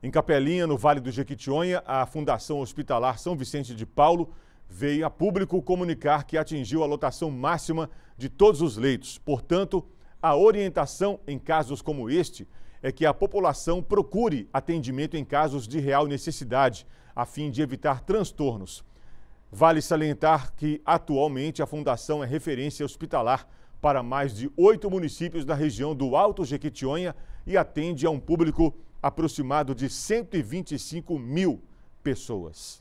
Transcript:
Em Capelinha, no Vale do Jequitinhonha, a Fundação Hospitalar São Vicente de Paulo veio a público comunicar que atingiu a lotação máxima de todos os leitos. Portanto, a orientação em casos como este é que a população procure atendimento em casos de real necessidade, a fim de evitar transtornos. Vale salientar que, atualmente, a Fundação é referência hospitalar para mais de oito municípios da região do Alto Jequitinhonha e atende a um público aproximado de 125 mil pessoas.